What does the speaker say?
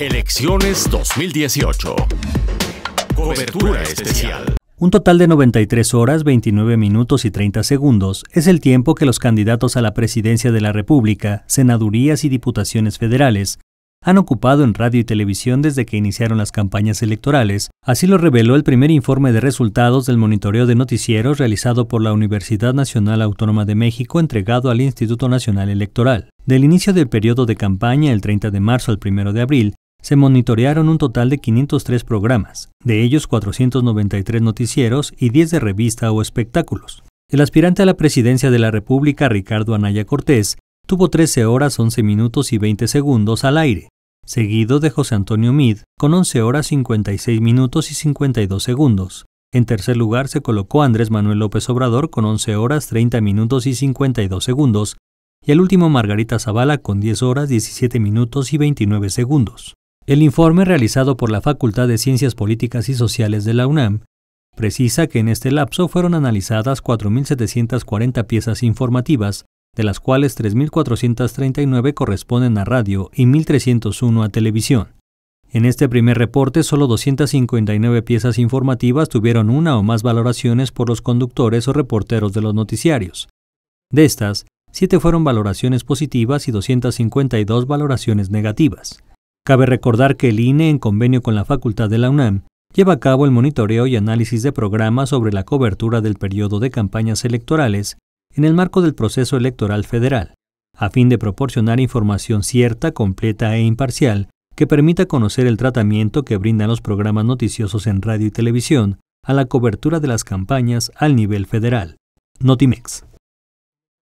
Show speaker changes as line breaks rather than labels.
Elecciones 2018. Cobertura especial.
Un total de 93 horas, 29 minutos y 30 segundos es el tiempo que los candidatos a la presidencia de la República, senadurías y diputaciones federales han ocupado en radio y televisión desde que iniciaron las campañas electorales, así lo reveló el primer informe de resultados del monitoreo de noticieros realizado por la Universidad Nacional Autónoma de México entregado al Instituto Nacional Electoral. Del inicio del periodo de campaña, el 30 de marzo al 1 de abril, se monitorearon un total de 503 programas, de ellos 493 noticieros y 10 de revista o espectáculos. El aspirante a la presidencia de la República, Ricardo Anaya Cortés, tuvo 13 horas 11 minutos y 20 segundos al aire, seguido de José Antonio Mid, con 11 horas 56 minutos y 52 segundos. En tercer lugar se colocó Andrés Manuel López Obrador con 11 horas 30 minutos y 52 segundos, y al último Margarita Zavala con 10 horas 17 minutos y 29 segundos. El informe realizado por la Facultad de Ciencias Políticas y Sociales de la UNAM precisa que en este lapso fueron analizadas 4.740 piezas informativas, de las cuales 3.439 corresponden a radio y 1.301 a televisión. En este primer reporte, solo 259 piezas informativas tuvieron una o más valoraciones por los conductores o reporteros de los noticiarios. De estas, 7 fueron valoraciones positivas y 252 valoraciones negativas. Cabe recordar que el INE, en convenio con la Facultad de la UNAM, lleva a cabo el monitoreo y análisis de programas sobre la cobertura del periodo de campañas electorales en el marco del proceso electoral federal, a fin de proporcionar información cierta, completa e imparcial que permita conocer el tratamiento que brindan los programas noticiosos en radio y televisión a la cobertura de las campañas al nivel federal. Notimex.